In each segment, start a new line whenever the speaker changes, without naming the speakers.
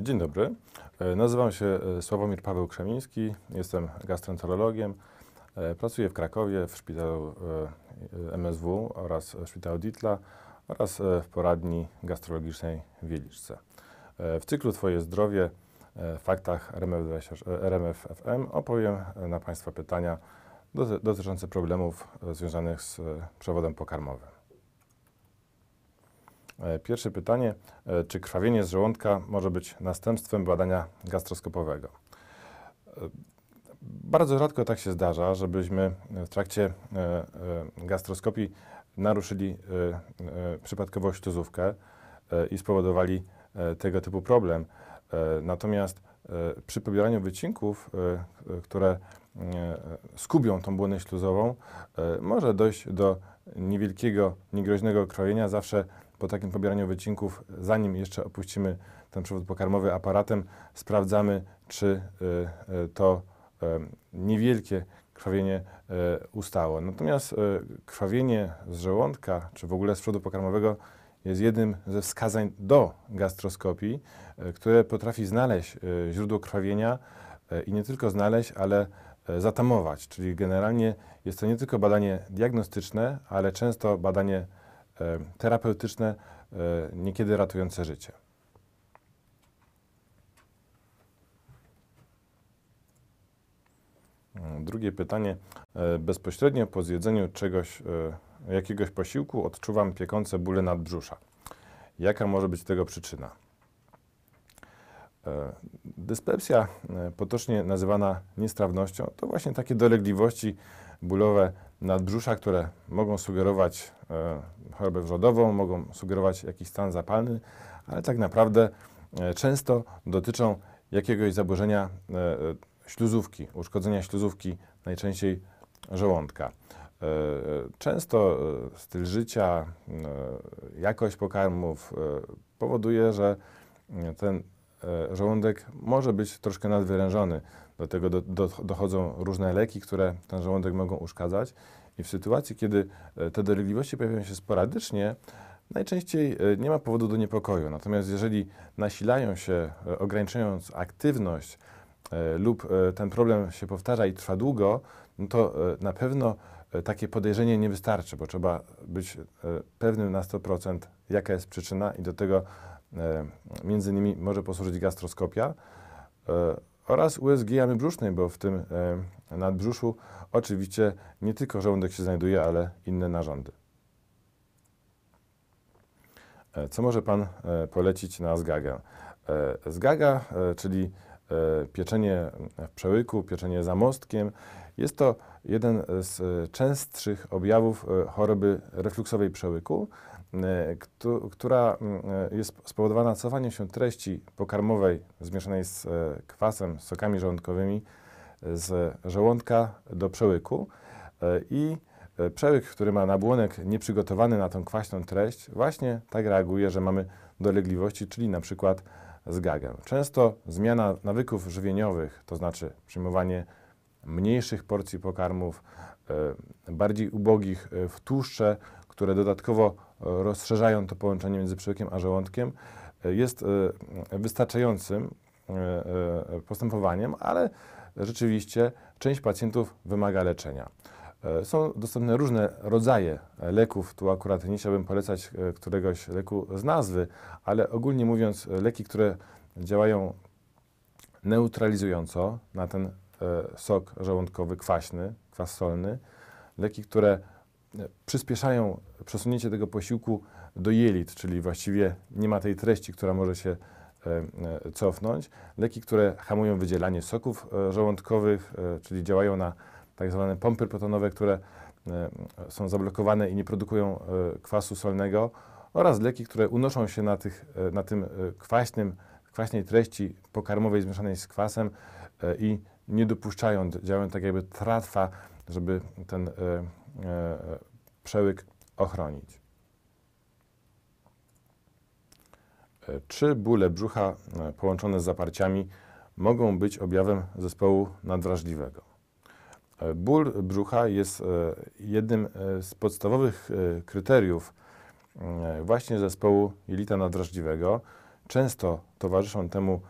Dzień dobry. E, nazywam się e, Sławomir Paweł Krzemiński, jestem gastroenterologiem. E, pracuję w Krakowie w szpitalu MSW oraz szpitalu Ditla oraz w poradni gastrologicznej w Wieliczce. W cyklu Twoje zdrowie w faktach RMFFM opowiem na Państwa pytania dotyczące problemów związanych z przewodem pokarmowym. E, pierwsze pytanie, e, czy krwawienie z żołądka może być następstwem badania gastroskopowego? E, bardzo rzadko tak się zdarza, żebyśmy w trakcie gastroskopii naruszyli przypadkowo śluzówkę i spowodowali tego typu problem. Natomiast przy pobieraniu wycinków, które skubią tą błonę śluzową, może dojść do niewielkiego, niegroźnego krojenia. Zawsze po takim pobieraniu wycinków, zanim jeszcze opuścimy ten przewód pokarmowy aparatem, sprawdzamy, czy e, e, to e, niewielkie krwawienie ustało. Natomiast krwawienie z żołądka, czy w ogóle z przodu pokarmowego, jest jednym ze wskazań do gastroskopii, które potrafi znaleźć źródło krwawienia i nie tylko znaleźć, ale zatamować. Czyli generalnie jest to nie tylko badanie diagnostyczne, ale często badanie E, terapeutyczne, e, niekiedy ratujące życie. Drugie pytanie. E, bezpośrednio po zjedzeniu czegoś, jakiegoś posiłku odczuwam piekące bóle nadbrzusza. Jaka może być tego przyczyna? Dyspepsja, potocznie nazywana niestrawnością, to właśnie takie dolegliwości bólowe nadbrzusza, które mogą sugerować e, chorobę wrzodową, mogą sugerować jakiś stan zapalny, ale tak naprawdę e, często dotyczą jakiegoś zaburzenia e, śluzówki, uszkodzenia śluzówki, najczęściej żołądka. Często styl życia, jakość pokarmów powoduje, że mm, ten żołądek może być troszkę nadwyrężony. Do tego do, do, dochodzą różne leki, które ten żołądek mogą uszkadzać. I w sytuacji, kiedy e, te dolegliwości pojawiają się sporadycznie, najczęściej e, nie ma powodu do niepokoju. Natomiast jeżeli nasilają się, e, ograniczając aktywność, lub ten problem się powtarza i trwa długo, no to na pewno takie podejrzenie nie wystarczy, bo trzeba być pewnym na 100%, jaka jest przyczyna i do tego między innymi może posłużyć gastroskopia oraz USG jamy brzusznej, bo w tym e, nadbrzuszu oczywiście nie tylko żołądek się znajduje, ale inne narządy. E, co może Pan e, polecić na zgagę? Zgaga, czyli pieczenie w przełyku, pieczenie za mostkiem, jest to jeden z częstszych objawów choroby refluksowej przełyku, E, która mm, e, jest spowodowana cofaniem się treści pokarmowej zmieszanej z e, kwasem, z sokami żołądkowymi z żołądka do przełyku i przełyk, który ma nabłonek nieprzygotowany na tą kwaśną treść, właśnie tak reaguje, że mamy dolegliwości, czyli na przykład zgagę. Często zmiana nawyków żywieniowych, to znaczy przyjmowanie mniejszych porcji pokarmów, bardziej ubogich w tłuszcze, które dodatkowo rozszerzają to połączenie między przełykiem a żołądkiem, e, jest e, wystarczającym e, postępowaniem, ale rzeczywiście część pacjentów wymaga leczenia. Są dostępne różne rodzaje leków. Tu akurat nie chciałbym polecać któregoś leku z nazwy, ale ogólnie mówiąc, leki, które działają neutralizująco na ten sok żołądkowy kwaśny, kwas solny, leki, które przyspieszają przesunięcie tego posiłku do jelit, czyli właściwie nie ma tej treści, która może się e, e, cofnąć. Leki, które hamują wydzielanie soków e, żołądkowych, czyli działają na tak zwane pompy protonowe, które są zablokowane i nie produkują kwasu solnego oraz leki, które unoszą się na, tych, na tym kwaśnym, kwaśnej treści pokarmowej zmieszanej z kwasem i nie dopuszczają, działają tak jakby tratwa, żeby ten przełyk ochronić. Czy e, bóle brzucha e, połączone z zaparciami mogą być objawem zespołu nadrażliwego? E, ból brzucha jest jednym z podstawowych kryteriów właśnie zespołu jelita nadrażliwego. Często towarzyszą temu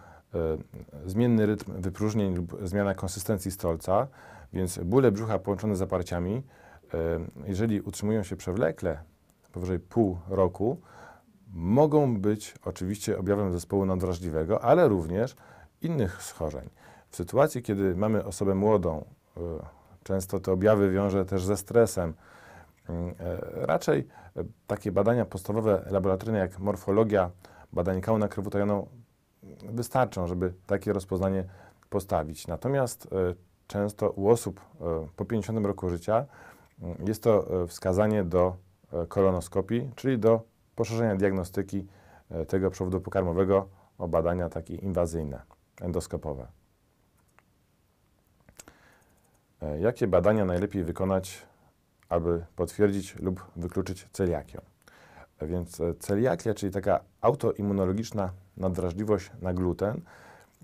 zmienny rytm wypróżnień lub zmiana konsystencji stolca, więc bóle brzucha połączone z zaparciami Y, jeżeli utrzymują się przewlekle, powyżej pół roku, mogą być oczywiście objawem zespołu nadwrażliwego, ale również innych schorzeń. W sytuacji, kiedy mamy osobę młodą, y, często te objawy wiąże też ze stresem, y, raczej takie badania podstawowe laboratoryjne jak morfologia, badanie kału na krewutajoną wystarczą, żeby takie rozpoznanie postawić. Natomiast często u osób po 50 roku życia jest to e, wskazanie do e, kolonoskopii, czyli do poszerzenia diagnostyki e, tego przewodu pokarmowego o badania takie inwazyjne, endoskopowe. Jakie badania najlepiej wykonać, aby potwierdzić lub wykluczyć celiakię? Więc celiakia, czyli taka autoimmunologiczna nadwrażliwość na gluten,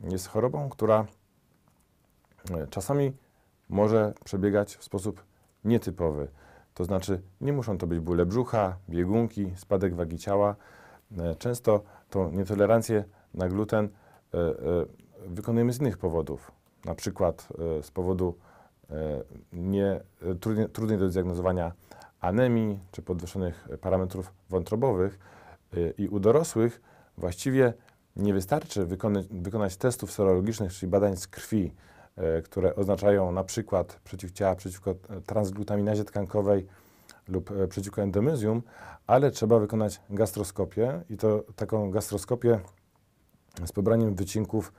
jest chorobą, która czasami może przebiegać w sposób nietypowy. To znaczy, nie muszą to być bóle brzucha, biegunki, spadek wagi ciała. E, często tą nietolerancję na gluten e, e, wykonujemy z innych powodów, na przykład z powodu nie, do zdiagnozowania anemii czy podwyższonych parametrów wątrobowych. I u dorosłych właściwie nie wystarczy wykonać, wykonać testów serologicznych, czyli badań z krwi, E, które oznaczają na przykład przeciwciała przeciwko transglutaminazie tkankowej lub e, przeciwko endomyzjum, ale trzeba wykonać gastroskopię i to taką gastroskopię z pobraniem wycinków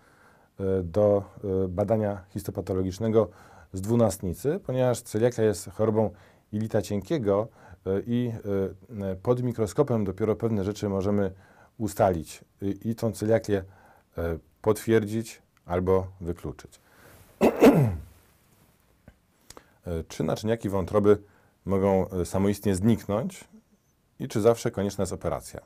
e, do badania histopatologicznego z dwunastnicy, ponieważ celiakia jest chorobą jelita cienkiego i pod mikroskopem dopiero pewne rzeczy możemy ustalić i tą celiakię potwierdzić albo wykluczyć. E, czy naczyniaki wątroby mogą e, samoistnie zniknąć i czy zawsze konieczna jest operacja?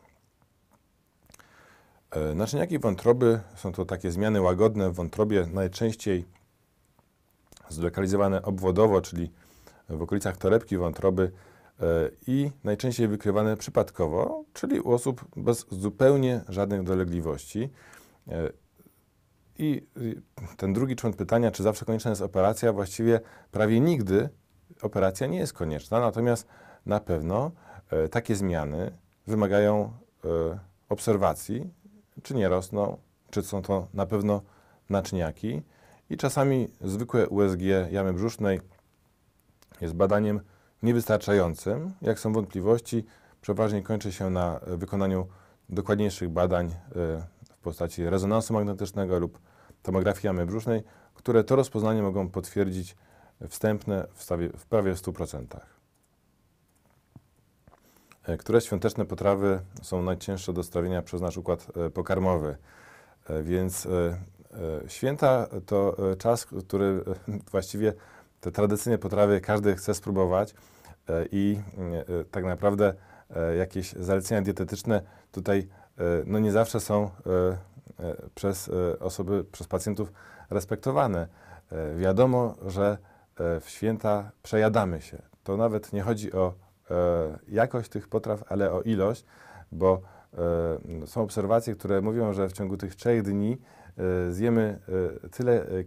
E, naczyniaki wątroby są to takie zmiany łagodne w wątrobie, najczęściej zlokalizowane obwodowo, czyli w okolicach torebki wątroby i najczęściej wykrywane przypadkowo, czyli u osób bez zupełnie żadnych dolegliwości. I y, ten drugi człon pytania, czy zawsze konieczna jest operacja, właściwie prawie nigdy operacja nie jest konieczna, natomiast na pewno e, takie zmiany wymagają e, obserwacji, czy nie rosną, czy są to na pewno naczniaki. I czasami zwykłe USG jamy brzusznej jest badaniem niewystarczającym. Jak są wątpliwości, przeważnie kończy się na e, wykonaniu dokładniejszych badań e, w postaci rezonansu magnetycznego lub tomografii jamy brzusznej, które to rozpoznanie mogą potwierdzić wstępne w, stawie, w prawie 100%. E, które świąteczne potrawy są najcięższe do strawienia przez nasz układ e, pokarmowy? E, więc święta to czas, który właściwie te tradycyjne potrawy każdy chce spróbować i tak naprawdę jakieś zalecenia dietetyczne tutaj E, no nie zawsze są e, e, przez osoby, przez pacjentów respektowane. Wiadomo, że w święta przejadamy się. To nawet nie chodzi o jakość tych potraw, ale o ilość, bo są obserwacje, które mówią, że w ciągu tych trzech dni zjemy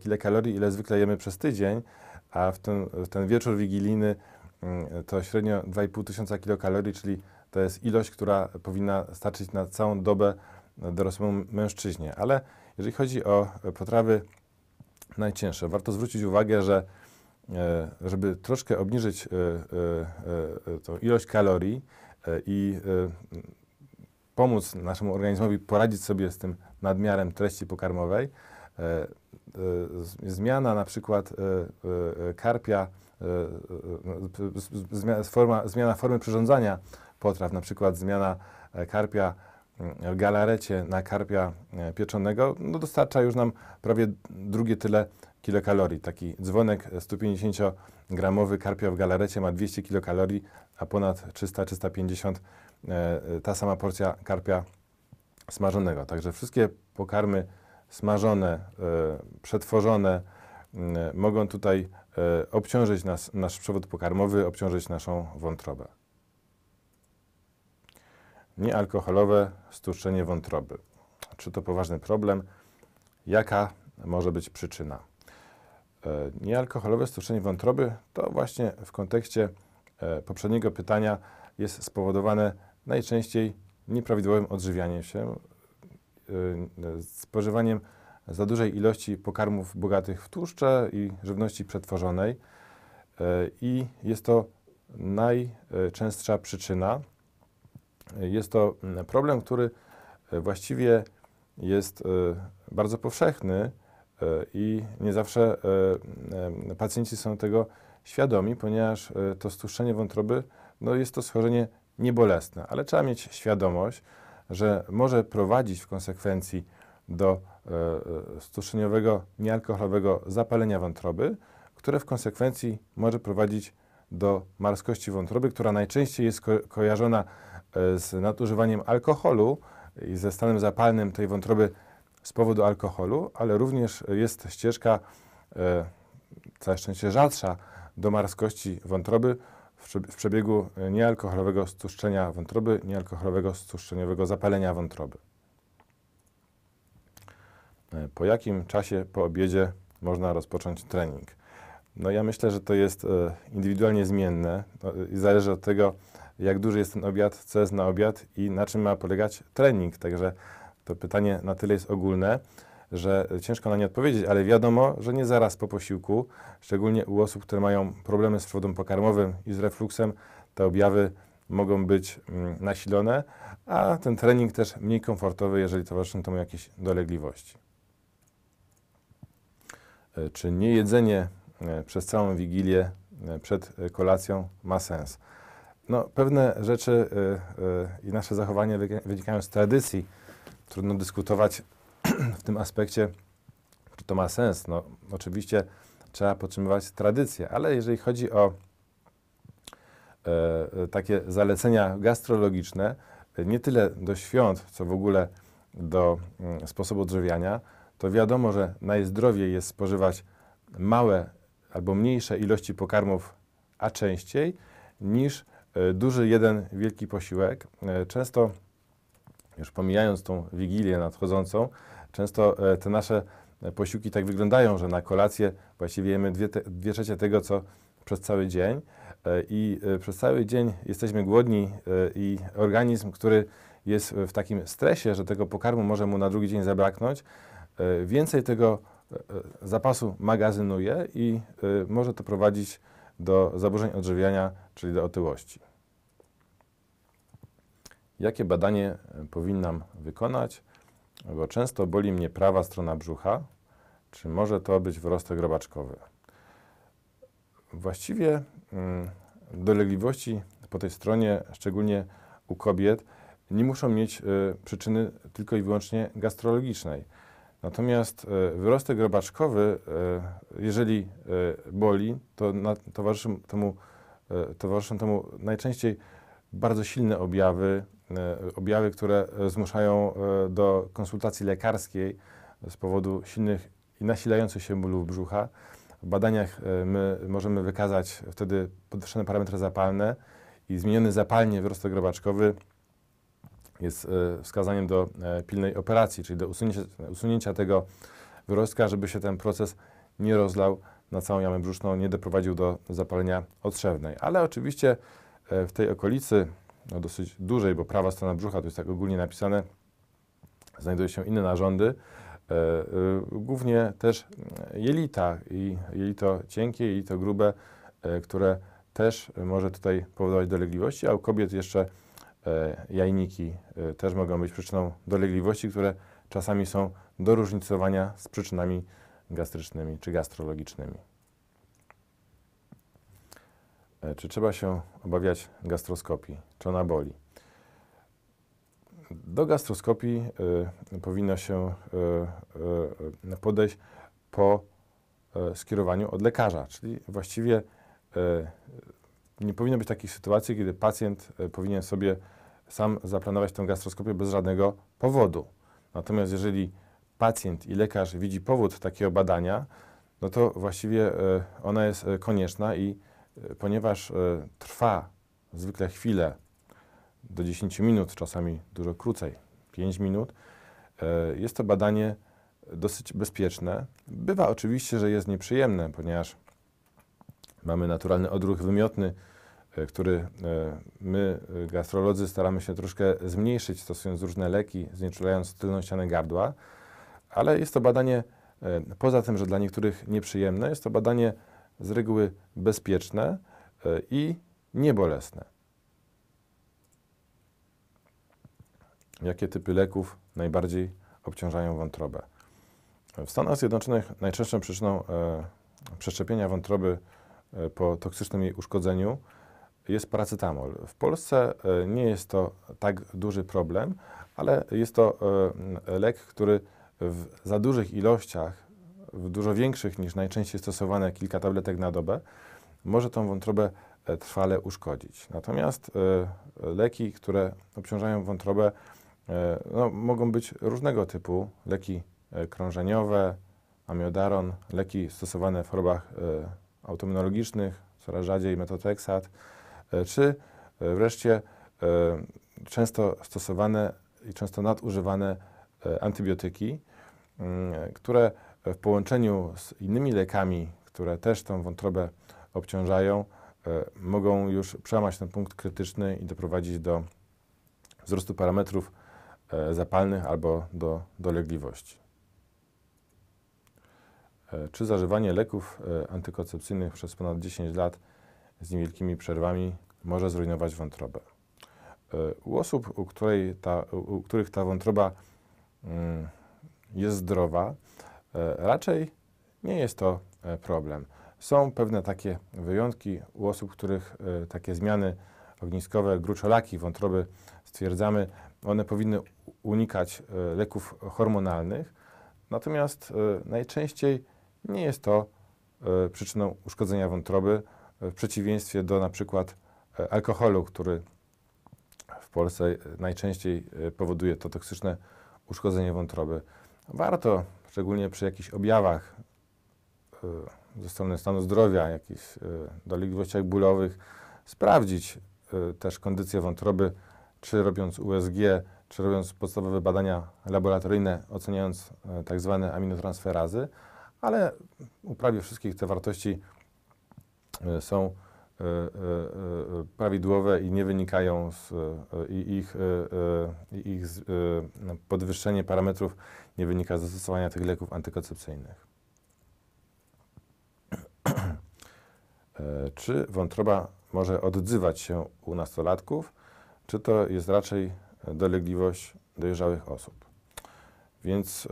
tyle kalorii ile zwykle jemy przez tydzień, a w ten, w ten wieczór wigilijny mm, to średnio 2,5 tysiąca kilokalorii, czyli to jest ilość, która powinna starczyć na całą dobę dorosłemu mężczyźnie. Ale jeżeli chodzi o potrawy najcięższe, warto zwrócić uwagę, że e, żeby troszkę obniżyć e, e, tą ilość kalorii i pomóc naszemu organizmowi poradzić sobie z tym nadmiarem treści pokarmowej, zmiana na przykład karpia, zmiana formy przyrządzania potraw, na przykład zmiana e, karpia mm, w galarecie na karpia e, pieczonego, no dostarcza już nam prawie drugie tyle kilokalorii. Taki dzwonek 150-gramowy e, karpia w galarecie ma 200 kilokalorii, a ponad 300-350 ta sama porcja karpia smażonego. Także wszystkie pokarmy smażone, przetworzone mm, mogą tutaj obciążyć nas, nasz przewód pokarmowy, obciążyć naszą wątrobę. Niealkoholowe stłuszczenie wątroby. Czy to poważny problem? Jaka może być przyczyna? E, niealkoholowe stłuszczenie wątroby to właśnie w kontekście e, poprzedniego pytania jest spowodowane najczęściej nieprawidłowym odżywianiem się, e, spożywaniem za dużej ilości pokarmów bogatych w tłuszcze i żywności przetworzonej. I jest to najczęstsza przyczyna jest to problem, który e, właściwie jest e, bardzo powszechny e, i nie zawsze pacjenci są tego świadomi, ponieważ to stłuszczenie wątroby no jest to schorzenie niebolesne, ale trzeba mieć świadomość, że może prowadzić w konsekwencji do stłuszczeniowego, niealkoholowego zapalenia wątroby, które w konsekwencji może prowadzić do marskości wątroby, która najczęściej jest ko kojarzona z nadużywaniem alkoholu i ze stanem zapalnym tej wątroby z powodu alkoholu, ale również jest ścieżka, e, całe szczęście rzadsza, do marskości wątroby w przebiegu niealkoholowego stłuszczenia wątroby, niealkoholowego stłuszczeniowego zapalenia wątroby. E, po jakim czasie po obiedzie można rozpocząć trening? No ja myślę, że to jest e, indywidualnie zmienne no, i zależy od tego, jak duży jest ten obiad, co jest na obiad i na czym ma polegać trening. Także to pytanie na tyle jest ogólne, że ciężko na nie odpowiedzieć, ale wiadomo, że nie zaraz po posiłku, szczególnie u osób, które mają problemy z przewodą pokarmowym i z refluksem, te objawy mogą być mm, nasilone, a ten trening też mniej komfortowy, jeżeli towarzyszą temu jakieś dolegliwości. E, czy niejedzenie e, przez całą wigilję e, przed kolacją ma sens? No, pewne rzeczy y, y, i nasze zachowanie wynikają z tradycji. Trudno dyskutować w tym aspekcie, czy to ma sens. No, oczywiście trzeba podtrzymywać tradycję, ale jeżeli chodzi o e, e, takie zalecenia gastrologiczne, nie tyle do świąt, co w ogóle do mm, sposobu odżywiania, to wiadomo, że najzdrowiej jest spożywać małe albo mniejsze ilości pokarmów, a częściej, niż E, duży jeden wielki posiłek. E, często, już pomijając tą wigilię nadchodzącą, często e, te nasze posiłki tak wyglądają, że na kolację właściwie jemy dwie, te, dwie trzecie tego, co przez cały dzień i przez cały dzień jesteśmy głodni i organizm, który jest w takim stresie, że tego pokarmu może mu na drugi dzień zabraknąć, więcej tego zapasu magazynuje i może to prowadzić do zaburzeń odżywiania, czyli do otyłości. Jakie badanie e, powinnam wykonać? Bo często boli mnie prawa strona brzucha. Czy może to być wyrostek robaczkowy? Właściwie mm, dolegliwości po tej stronie, szczególnie u kobiet, nie muszą mieć y, przyczyny tylko i wyłącznie gastrologicznej. Natomiast e, wyrostek robaczkowy, e, jeżeli e, boli, to na, temu, towarzyszą temu najczęściej bardzo silne objawy, objawy, które zmuszają do konsultacji lekarskiej z powodu silnych i nasilających się bólów brzucha. W badaniach my możemy wykazać wtedy podwyższone parametry zapalne i zmieniony zapalnie wyrostek robaczkowy jest e, wskazaniem do e, pilnej operacji, czyli do usunięcia, usunięcia tego wyrostka, żeby się ten proces nie rozlał na całą jamę brzuszną, nie doprowadził do zapalenia otrzewnej. Ale oczywiście e, w tej okolicy, no dosyć dużej, bo prawa strona brzucha, to jest tak ogólnie napisane, znajdują się inne narządy, głównie też jelita i jelito cienkie, jelito grube, które też może tutaj powodować dolegliwości, a u kobiet jeszcze E, jajniki e, też mogą być przyczyną dolegliwości, które czasami są do różnicowania z przyczynami gastrycznymi czy gastrologicznymi. E, czy trzeba się obawiać gastroskopii? Czy ona boli? Do gastroskopii y, powinno się y, y, podejść po skierowaniu od lekarza, czyli właściwie nie powinno być takich sytuacji, kiedy pacjent e, powinien sobie sam zaplanować tę gastroskopię bez żadnego powodu. Natomiast jeżeli pacjent i lekarz widzi powód takiego badania, no to właściwie e, ona jest e, konieczna i ponieważ trwa zwykle chwilę, do 10 minut, czasami dużo krócej, 5 minut, jest to badanie dosyć bezpieczne. Bywa oczywiście, że jest nieprzyjemne, ponieważ Mamy naturalny odruch wymiotny, e, który e, my, e, gastrolodzy, staramy się troszkę zmniejszyć, stosując różne leki, znieczulając tylną ścianę gardła, ale jest to badanie, poza tym, że dla niektórych nieprzyjemne, jest to badanie z reguły bezpieczne i niebolesne. Jakie typy leków najbardziej obciążają wątrobę? W Stanach Zjednoczonych najczęstszą przyczyną przeszczepienia wątroby E, po toksycznym jej uszkodzeniu jest paracetamol. W Polsce e, nie jest to tak duży problem, ale jest to e, lek, który w za dużych ilościach, w dużo większych niż najczęściej stosowane kilka tabletek na dobę, może tą wątrobę trwale uszkodzić. Natomiast leki, które obciążają wątrobę, no, mogą być różnego typu. Leki krążeniowe, amiodaron, leki stosowane w chorobach autoimmunologicznych, coraz rzadziej metoteksat, e, czy e, wreszcie e, często stosowane i często nadużywane antybiotyki, mm, które w połączeniu z innymi lekami, które też tą wątrobę obciążają, mogą już przełamać ten punkt krytyczny i doprowadzić do wzrostu parametrów zapalnych albo do dolegliwości. E, czy zażywanie leków e, antykoncepcyjnych przez ponad 10 lat z niewielkimi przerwami może zrujnować wątrobę. E, u osób, u, ta, u których ta wątroba mm, jest zdrowa, raczej nie jest to problem. Są pewne takie wyjątki u osób, których takie zmiany ogniskowe, gruczolaki wątroby stwierdzamy, one powinny unikać leków hormonalnych. Natomiast najczęściej nie jest to e, przyczyną uszkodzenia wątroby, e, w przeciwieństwie do na przykład e, alkoholu, który w Polsce najczęściej powoduje to toksyczne uszkodzenie wątroby. Warto, szczególnie przy jakichś objawach ze strony stanu zdrowia, jakichś dolegliwościach bólowych, sprawdzić też kondycję wątroby, czy robiąc USG, czy robiąc podstawowe badania laboratoryjne, oceniając tak zwane aminotransferazy ale u prawie wszystkich te wartości e, są e, e, prawidłowe i nie wynikają z ich, ich no, podwyższenie parametrów nie wynika z zastosowania tych leków antykoncepcyjnych. czy wątroba może odzywać się u nastolatków, czy to jest raczej dolegliwość dojrzałych osób? Więc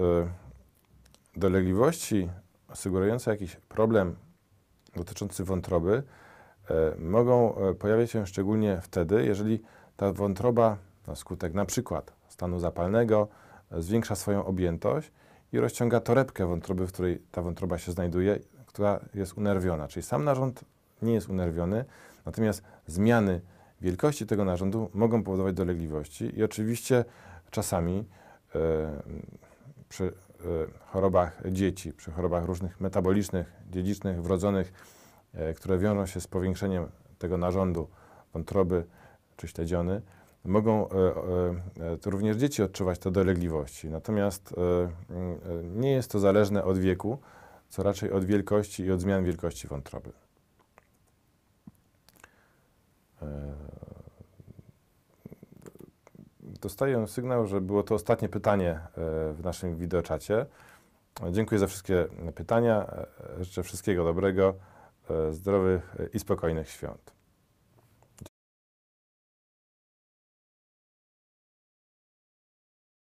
dolegliwości sugerujące jakiś problem dotyczący wątroby e, mogą e, pojawiać się szczególnie wtedy, jeżeli ta wątroba na skutek na przykład stanu zapalnego e, zwiększa swoją objętość i rozciąga torebkę wątroby, w której ta wątroba się znajduje, która jest unerwiona. Czyli sam narząd nie jest unerwiony, natomiast zmiany wielkości tego narządu mogą powodować dolegliwości i oczywiście czasami przy Y, chorobach dzieci, przy chorobach różnych metabolicznych, dziedzicznych, wrodzonych, y, które wiążą się z powiększeniem tego narządu wątroby czy śledziony, mogą y, również dzieci odczuwać te dolegliwości. Natomiast nie jest to zależne od wieku, co raczej od wielkości i od zmian wielkości wątroby dostaję sygnał, że było to ostatnie pytanie e, w naszym wideoczacie. Dziękuję za wszystkie pytania. E, e, życzę wszystkiego dobrego, zdrowych i spokojnych świąt.